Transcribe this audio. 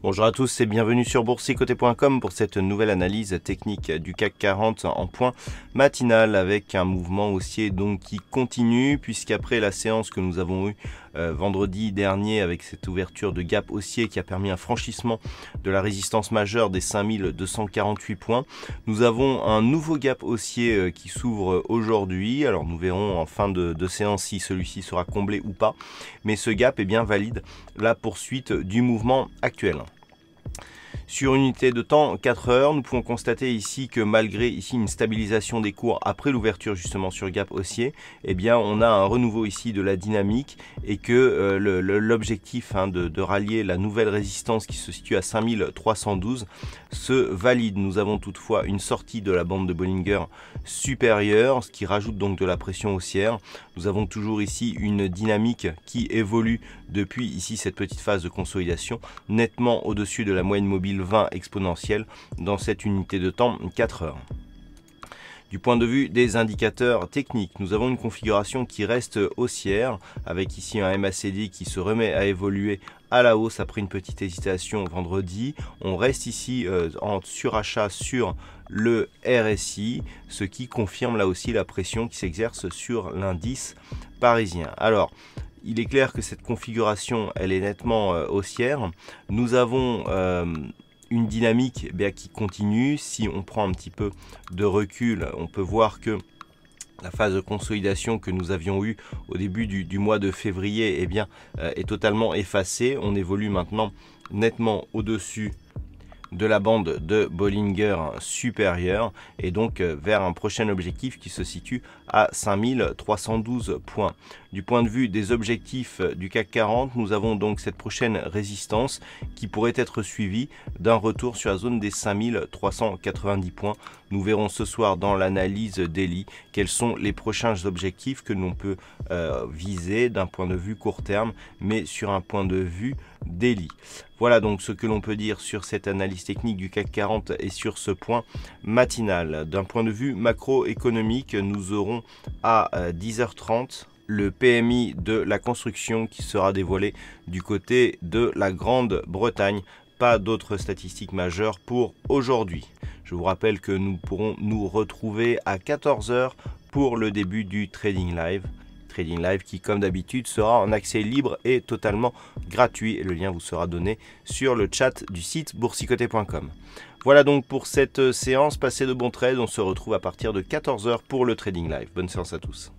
Bonjour à tous et bienvenue sur boursicoté.com pour cette nouvelle analyse technique du CAC 40 en point matinal avec un mouvement haussier donc qui continue puisqu'après la séance que nous avons eue euh, vendredi dernier avec cette ouverture de gap haussier qui a permis un franchissement de la résistance majeure des 5248 points, nous avons un nouveau gap haussier euh, qui s'ouvre aujourd'hui. Alors nous verrons en fin de, séance si celui-ci sera comblé ou pas, mais ce gap est eh bien, valide la poursuite du mouvement actuel. Sur une unité de temps 4 heures, nous pouvons constater ici que malgré ici une stabilisation des cours après l'ouverture justement sur gap haussier, eh bien on a un renouveau ici de la dynamique et que euh, l'objectif hein, de, de, rallier la nouvelle résistance qui se situe à 5312 se valide. Nous avons toutefois une sortie de la bande de Bollinger supérieure, ce qui rajoute donc de la pression haussière. Nous avons toujours ici une dynamique qui évolue depuis ici cette petite phase de consolidation nettement au-dessus de la moyenne mobile 20 exponentielle dans cette unité de temps 4 heures. Du point de vue des indicateurs techniques, nous avons une configuration qui reste haussière, avec ici un MACD qui se remet à évoluer à la hausse après une petite hésitation vendredi. On reste ici euh, en surachat sur le RSI, ce qui confirme là aussi la pression qui s'exerce sur l'indice parisien. Alors, il est clair que cette configuration, elle est nettement euh, haussière. Nous avons... Euh, une dynamique eh bien, qui continue. Si on prend un petit peu de recul, on peut voir que la phase de consolidation que nous avions eue au début du, mois de février eh bien, euh, est totalement effacée. On évolue maintenant nettement au-dessus de la bande de Bollinger supérieure et donc euh, vers un prochain objectif qui se situe à 5312 points. Du point de vue des objectifs euh, du CAC 40, nous avons donc cette prochaine résistance qui pourrait être suivie d'un retour sur la zone des 5390 points nous verrons ce soir dans l'analyse d'Eli quels sont les prochains objectifs que l'on peut euh, viser d'un point de vue court terme, mais sur un point de vue daily. Voilà donc ce que l'on peut dire sur cette analyse technique du CAC 40 et sur ce point matinal. D'un point de vue macroéconomique, nous aurons à 10h30 euh, le PMI de la construction qui sera dévoilé du côté de la Grande-Bretagne. Pas d'autres statistiques majeures pour aujourd'hui. Je vous rappelle que nous pourrons nous retrouver à 14h pour le début du Trading Live. Trading Live qui comme d'habitude sera en accès libre et totalement gratuit et le lien vous sera donné sur le chat du site boursicoté.com. Voilà donc pour cette euh, séance, passez de bons trades, on se retrouve à partir de 14h pour le Trading Live. Bonne séance à tous.